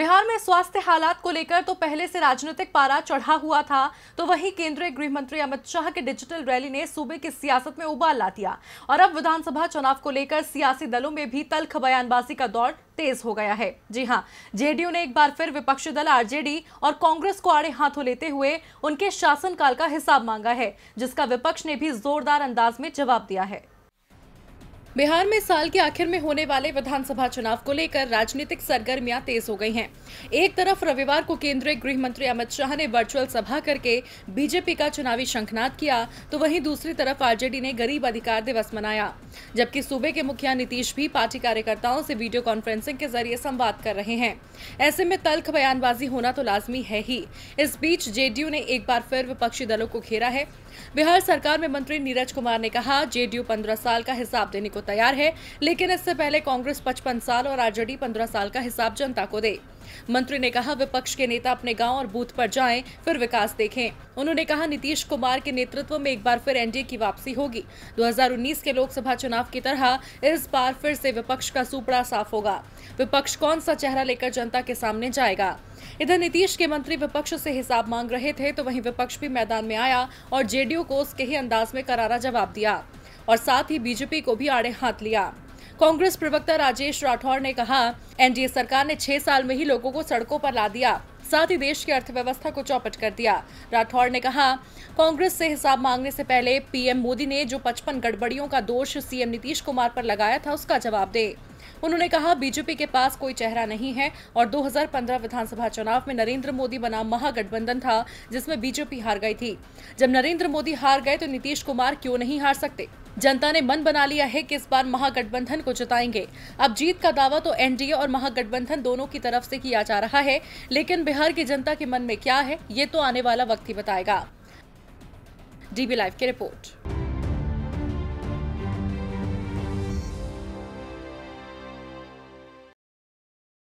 बिहार में स्वास्थ्य हालात को लेकर तो पहले से राजनीतिक पारा चढ़ा हुआ था तो वहीं केंद्रीय गृह मंत्री अमित शाह के डिजिटल रैली ने सूबे की सियासत में उबाल ला दिया और अब विधानसभा चुनाव को लेकर सियासी दलों में भी तल्ख बयानबाजी का दौर तेज हो गया है जी हाँ जेडीयू ने एक बार फिर विपक्षी दल आरजेडी और कांग्रेस को आड़े हाथों लेते हुए उनके शासनकाल का हिसाब मांगा है जिसका विपक्ष ने भी जोरदार अंदाज में जवाब दिया है बिहार में साल के आखिर में होने वाले विधानसभा चुनाव को लेकर राजनीतिक सरगर्मियां तेज हो गई हैं एक तरफ रविवार को केंद्रीय गृह मंत्री अमित शाह ने वर्चुअल सभा करके बीजेपी का चुनावी शंखनाद किया तो वहीं दूसरी तरफ आरजेडी ने गरीब अधिकार दिवस मनाया जबकि सूबे के मुखिया नीतीश भी पार्टी कार्यकर्ताओं से वीडियो कॉन्फ्रेंसिंग के जरिए संवाद कर रहे हैं ऐसे में तल्ख बयानबाजी होना तो लाजमी है ही इस बीच जेडीयू ने एक बार फिर विपक्षी दलों को घेरा है बिहार सरकार में मंत्री नीरज कुमार ने कहा जेडीयू पंद्रह साल का हिसाब देने को को तैयार है लेकिन इससे पहले कांग्रेस पचपन साल और आरजेडी पंद्रह साल का हिसाब जनता को दे मंत्री ने कहा विपक्ष के नेता अपने गांव और बूथ पर जाएं फिर विकास देखें उन्होंने कहा नीतीश कुमार के नेतृत्व में एक बार फिर एनडीए की वापसी होगी 2019 के लोकसभा चुनाव की तरह इस बार फिर से विपक्ष का सुपड़ा साफ होगा विपक्ष कौन सा चेहरा लेकर जनता के सामने जाएगा इधर नीतीश के मंत्री विपक्ष से हिसाब मांग रहे थे तो वहीं विपक्ष भी मैदान में आया और जेडीयू को उसके ही अंदाज में करारा जवाब दिया और साथ ही बीजेपी को भी आड़े हाथ लिया कांग्रेस प्रवक्ता राजेश राठौर ने कहा एनडीए सरकार ने छह साल में ही लोगों को सड़कों पर ला दिया साथ ही देश की अर्थव्यवस्था को चौपट कर दिया राठौर ने कहा कांग्रेस से हिसाब मांगने से पहले पीएम मोदी ने जो 55 गड़बड़ियों का दोष सीएम नीतीश कुमार पर लगाया था उसका जवाब दे उन्होंने कहा बीजेपी के पास कोई चेहरा नहीं है और 2015 विधानसभा चुनाव में नरेंद्र मोदी बना महागठबंधन था जिसमें बीजेपी हार गई थी जब नरेंद्र मोदी हार गए तो नीतीश कुमार क्यों नहीं हार सकते जनता ने मन बना लिया है कि इस बार महागठबंधन को जिताएंगे अब जीत का दावा तो एनडीए और महागठबंधन दोनों की तरफ से किया जा रहा है लेकिन बिहार की जनता के मन में क्या है ये तो आने वाला वक्त ही बताएगा डीबी लाइव की रिपोर्ट